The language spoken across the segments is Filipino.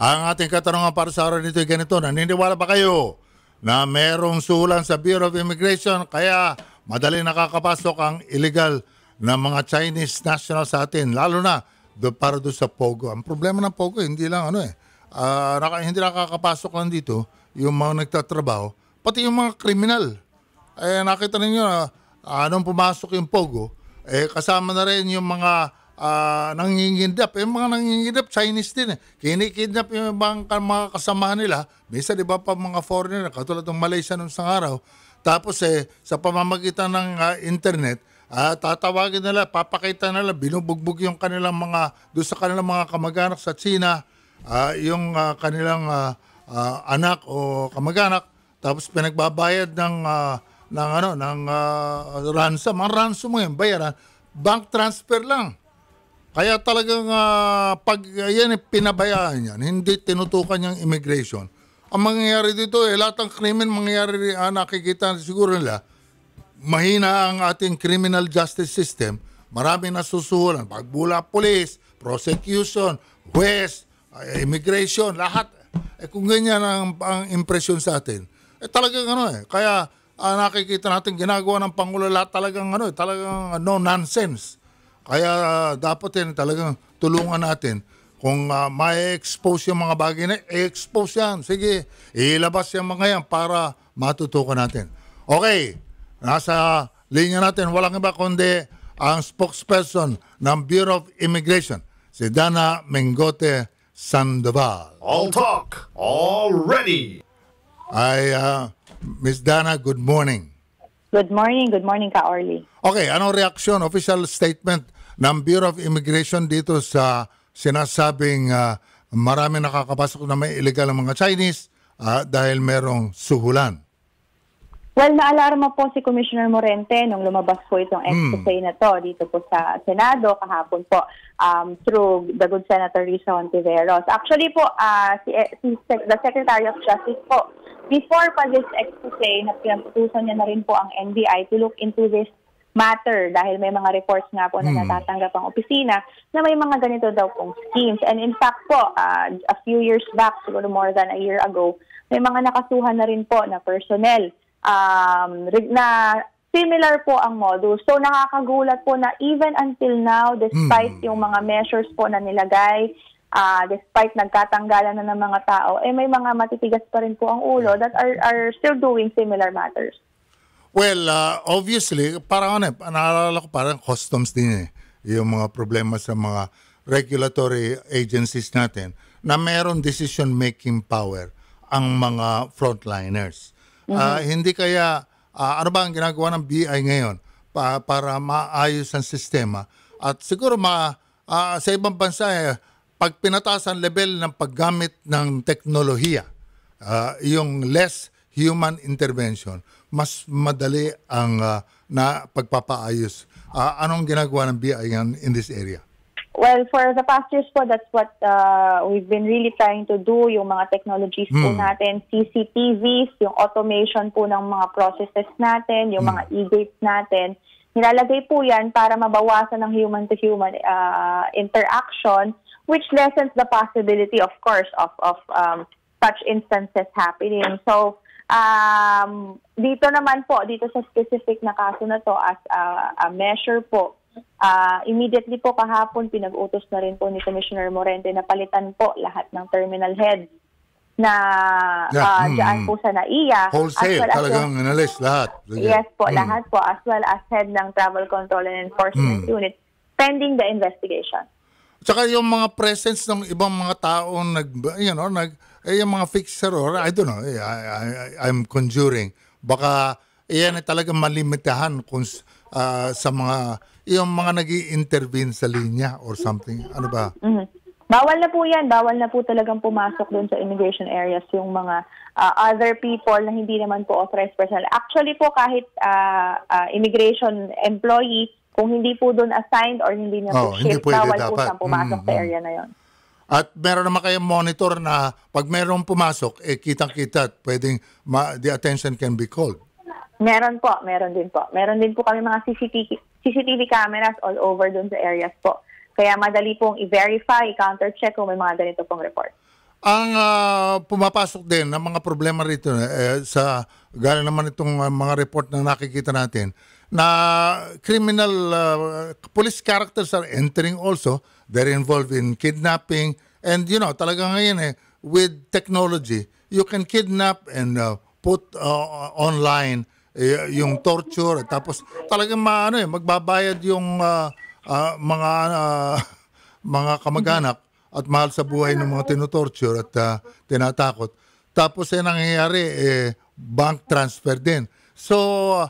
Ang ating katanungan para sa araw nito ay ganito, naniniwala ba kayo na merong sulan sa Bureau of Immigration kaya madali nakakapasok ang illegal na mga Chinese national sa atin, lalo na do, para doon sa Pogo. Ang problema ng Pogo, hindi lang ano eh, uh, naka, hindi nakakapasok lang dito yung mga nagtatrabaho, pati yung mga kriminal. Eh, nakita ninyo, uh, ah, anong pumasok yung Pogo, eh, kasama na rin yung mga uh, nangingindap. Yung mga nangingindap, Chinese din eh. Kinikidnap yung mga, mga kasama nila. Minsan, di ba pa mga foreigner, katulad ng Malaysia nung isang araw. Tapos eh, sa pamamagitan ng uh, internet, uh, tatawagin nila, papakita nila, binubugbog yung kanilang mga, doon sa kanilang mga kamag-anak sa China, uh, yung uh, kanilang uh, uh, anak o kamag-anak, tapos pinagbabayad ng uh, ng ano ng uh, ransom, ang ransom yan bayaran, bank transfer lang. Kaya talagang uh, pag uh, yan pinabayaan yan, hindi tinutukan yung immigration. Ang mangyayari dito, eh, lahat ng krimen mangyayari, uh, nakikita siguro nila, mahina ang ating criminal justice system. Marami nasusuhulan. Pagbula police, prosecution, west, uh, immigration, lahat. Eh, kung ganyan ang, ang impresyon sa atin, eh, talagang ano eh. Kaya uh, nakikita natin ginagawa ng Pangulo lahat talagang ano eh, talagang uh, no nonsense kaya uh, dapat yan talagang tulungan natin. Kung uh, ma-expose yung mga bagay na, expose yan. Sige, ilabas yung mga yan para matutukan natin. Okay, nasa linya natin, walang iba kundi ang spokesperson ng Bureau of Immigration, si Dana Mengote Sandoval. All talk, all ready. Ay, uh, Miss Dana, good morning. Good morning, good morning ka Orly. Okay, ano reaksyon, official statement ng Bureau of Immigration dito sa sinasabing uh, marami nakakapasok na may illegal ng mga Chinese uh, dahil merong suhulan? Well, naalarma po si Commissioner Morente nung lumabas po itong exposé mm. na to dito po sa Senado kahapon po um, through the good Senator Risa Ontiveros. Actually po, uh, si, eh, si the Secretary of Justice po, before pa this exposé na pinagputusan niya na rin po ang NBI to look into this matter dahil may mga reports nga po na hmm. natatanggap ang opisina na may mga ganito daw pong schemes. And in fact po, uh, a few years back, siguro more than a year ago, may mga nakasuhan na rin po na personnel um, na similar po ang modus. So nakakagulat po na even until now, despite hmm. yung mga measures po na nilagay, uh, despite nagkatanggalan na ng mga tao, eh may mga matitigas pa rin po ang ulo that are, are still doing similar matters. Well, uh, obviously, parang ano, eh, naalala ko parang customs din eh, yung mga problema sa mga regulatory agencies natin na meron decision-making power ang mga frontliners. Ah, mm-hmm. Uh, hindi kaya, uh, ano ba ang ginagawa ng BI ngayon pa, para maayos ang sistema? At siguro ma, uh, sa ibang bansa, eh, pag pinataas ang level ng paggamit ng teknolohiya, uh, yung less human intervention, mas madali ang uh, na pagpapaayos. Uh, anong ginagawa ng BI in this area? Well, for the past years po, that's what uh, we've been really trying to do, yung mga technologies mm. po hmm. natin, CCTVs, yung automation po ng mga processes natin, yung mm. mga e-gates natin. Nilalagay po yan para mabawasan ang human-to-human uh, interaction, which lessens the possibility, of course, of, of um, such instances happening. So, um, dito naman po, dito sa specific na kaso na to, as a, a measure po, Uh, immediately po kahapon, pinag-utos na rin po ni Commissioner Morente na palitan po lahat ng terminal head na yeah. uh, mm, dyan po sa NAIA. Wholesale, well talagang as, analyst lahat. Yes po, mm. lahat po, as well as head ng Travel Control and Enforcement mm. Unit pending the investigation. Tsaka yung mga presence ng ibang mga tao nag you know nag eh, yung mga fixer or I don't know eh, I, I, I'm conjuring baka iyan ay talaga malimitahan kung uh, sa mga yung mga nag intervene sa linya or something? Ano ba? Mm-hmm. Bawal na po yan. Bawal na po talagang pumasok doon sa immigration areas yung mga uh, other people na hindi naman po authorized personnel. Actually po kahit uh, uh, immigration employee, kung hindi po doon assigned or hindi na oh, shift, bawal dapat. po siya pumasok mm-hmm. sa area na yon. At meron naman kayong monitor na pag meron pumasok, eh kitang-kita, at pwedeng ma- the attention can be called. Meron po, meron din po. Meron din po kami mga CCTV, CCTV cameras all over dun sa areas po. Kaya madali pong i-verify, countercheck kung may mga ganito pong report. Ang uh, pumapasok din ng mga problema rito eh, sa gala naman itong uh, mga report na nakikita natin na criminal uh, police characters are entering also they're involved in kidnapping and you know talaga ngayon eh with technology you can kidnap and uh, put uh, online eh, yung torture tapos talagang maano eh magbabayad yung uh, uh, mga uh, mga kamag-anak at mahal sa buhay ng mga tinotorture at uh, tinatakot. Tapos eh nangyayari eh bank transfer din. So uh,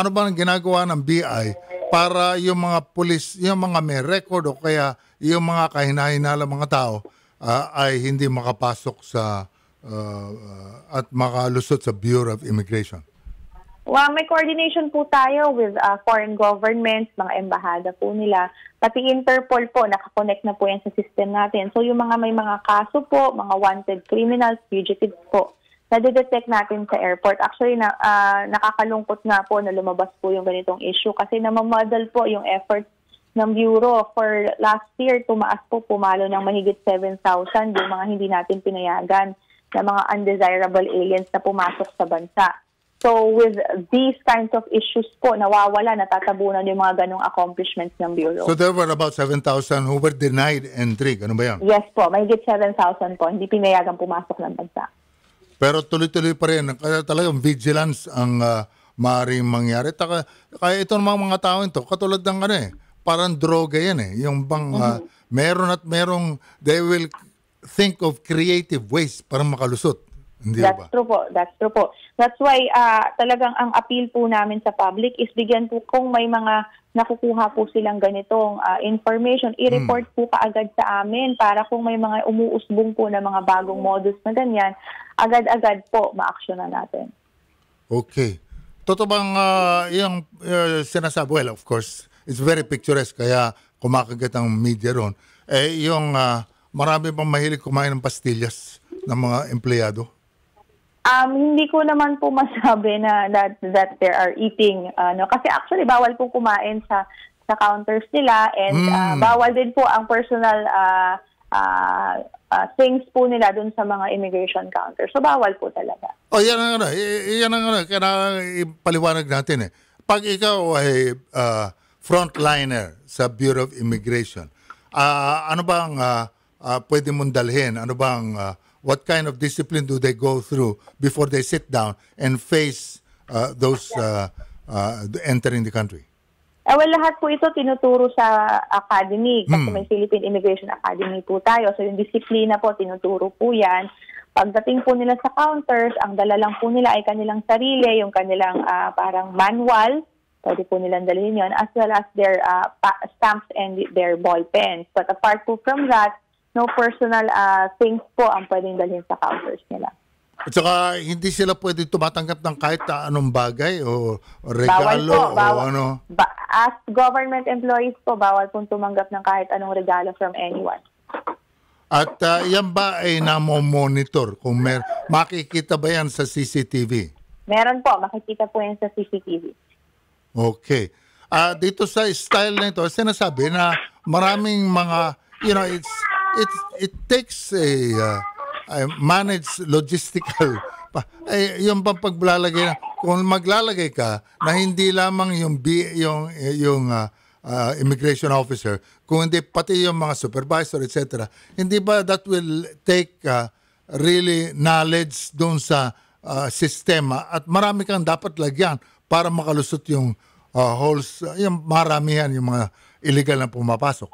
ano ba ang ginagawa ng BI para yung mga pulis, yung mga may record o kaya yung mga kahinahinala mga tao uh, ay hindi makapasok sa uh, uh, at makalusot sa Bureau of Immigration? Well, may coordination po tayo with uh, foreign governments, mga embahada po nila, pati Interpol po, nakakonect na po yan sa system natin. So yung mga may mga kaso po, mga wanted criminals, fugitives po, na nadidetect natin sa airport. Actually, na, uh, nakakalungkot nga po na lumabas po yung ganitong issue kasi namamadal po yung efforts ng Bureau for last year, tumaas po, pumalo ng mahigit 7,000 yung mga hindi natin pinayagan na mga undesirable aliens na pumasok sa bansa. So with these kinds of issues po, nawawala, natatabunan yung mga ganong accomplishments ng Bureau. So there were about 7,000 who were denied entry. Ano ba yan? Yes po, may get 7,000 po. Hindi pinayagang pumasok ng bansa. Pero tuloy-tuloy pa rin. Kaya talagang vigilance ang uh, ah, maaaring mangyari. Taka, kaya ito ng mga, mga tao ito, katulad ng ano eh, parang droga yan eh. Yung bang ah, mm-hmm. uh, meron at merong, they will think of creative ways para makalusot. Hindi That's ba? true po. That's true po. That's why uh, talagang ang appeal po namin sa public is bigyan po kung may mga nakukuha po silang ganitong uh, information, i-report hmm. po kaagad sa amin para kung may mga umuusbong po na mga bagong modus na ganyan, agad-agad po ma-action na natin. Okay. Totoo bang uh, ah, yung uh, eh, sinasabi? Well, of course, it's very picturesque kaya kumakagat ang media ron. Eh, yung uh, marami pang mahilig kumain ng pastillas ng mga empleyado. Um, hindi ko naman po masabi na that, that they are eating. Ano, kasi actually, bawal po kumain sa, sa counters nila and mm. uh, hmm. bawal din po ang personal uh, uh, uh, things po nila dun sa mga immigration counter. So, bawal po talaga. oh, yan ang ano. Yan ang ano. Kailangan ipaliwanag natin eh. Pag ikaw ay uh, frontliner sa Bureau of Immigration, uh, ano bang uh, uh, pwede mong dalhin? Ano bang... Uh, what kind of discipline do they go through before they sit down and face uh, those uh, uh, entering the country? Eh, well, lahat po ito tinuturo sa academy kasi hmm. may Philippine Immigration Academy po tayo. So yung disiplina po, tinuturo po yan. Pagdating po nila sa counters, ang dala lang po nila ay kanilang sarili, yung kanilang uh, parang manual. Pwede po nilang dalhin yun as well as their uh, stamps and their ball pens. But apart po from that, no personal uh, things po ang pwedeng dalhin sa counters nila. At saka hindi sila pwede tumatanggap ng kahit anong bagay o, o regalo bawal po, bawal, o ano. Ba, as government employees po, bawal pong tumanggap ng kahit anong regalo from anyone. At uh, yan ba ay namo-monitor? Kung mer makikita ba yan sa CCTV? Meron po, makikita po yan sa CCTV. Okay. Uh, dito sa style na ito, sinasabi na maraming mga, you know, it's it it takes a uh, uh, manage logistical eh yung pagpaglalagay na kung maglalagay ka na hindi lamang yung yung yung uh, uh, immigration officer kung hindi pati yung mga supervisor etc hindi ba that will take uh, really knowledge doon sa uh, sistema at marami kang dapat lagyan para makalusot yung uh, holes uh, yung maramihan yung mga illegal na pumapasok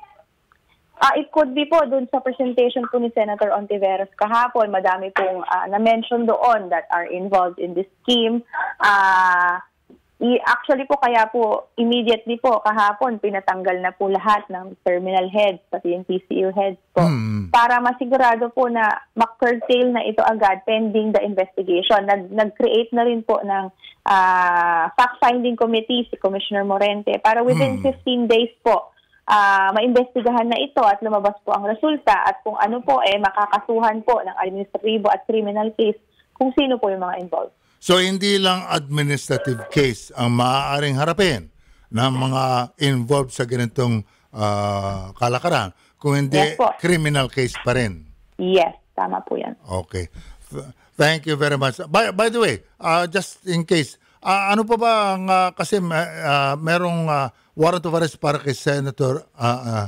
Ah, it could be po doon sa presentation po ni Senator Ontiveros kahapon. Madami pong ah, na-mention doon that are involved in this scheme. Uh, i- actually po kaya po immediately po kahapon pinatanggal na po lahat ng terminal heads pati yung TCU heads po Hmm. para masigurado po na curtail na ito agad pending the investigation. Nag- create na rin po ng ah, fact-finding committee si Commissioner Morente para within 15 hmm. days po uh, maimbestigahan na ito at lumabas po ang resulta at kung ano po eh makakasuhan po ng administrative at criminal case kung sino po yung mga involved. So hindi lang administrative case ang maaaring harapin ng mga involved sa ganitong uh, kalakaran, kung hindi yes, criminal case pa rin. Yes, tama po yan. Okay. Thank you very much. By, by the way, uh, just in case, Uh, ano pa ba ang uh, kasi uh, merong uh, warrant of arrest para kay Senator uh, uh,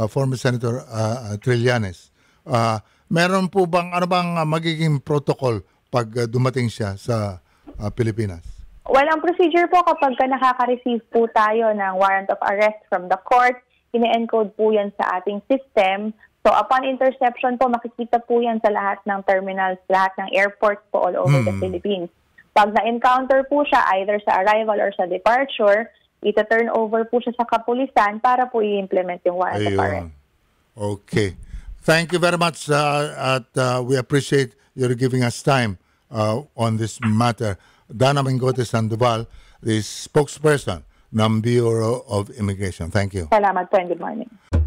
uh, former Senator uh, uh, Trillanes. Uh, meron po bang ano bang uh, magiging protocol pag uh, dumating siya sa uh, Pilipinas? Well, ang procedure po kapag nakaka-receive po tayo ng warrant of arrest from the court, ine-encode po yan sa ating system. So upon interception po, makikita po yan sa lahat ng terminals, lahat ng airports po all over hmm. the Philippines. Pag na-encounter po siya either sa arrival or sa departure, ita-turn over po siya sa kapulisan para po i-implement yung warrant Ayun. of arrest. Okay. Thank you very much uh, at uh, we appreciate your giving us time uh, on this matter. Dana Mingote Sandoval, the spokesperson ng Bureau of Immigration. Thank you. Salamat po and good morning.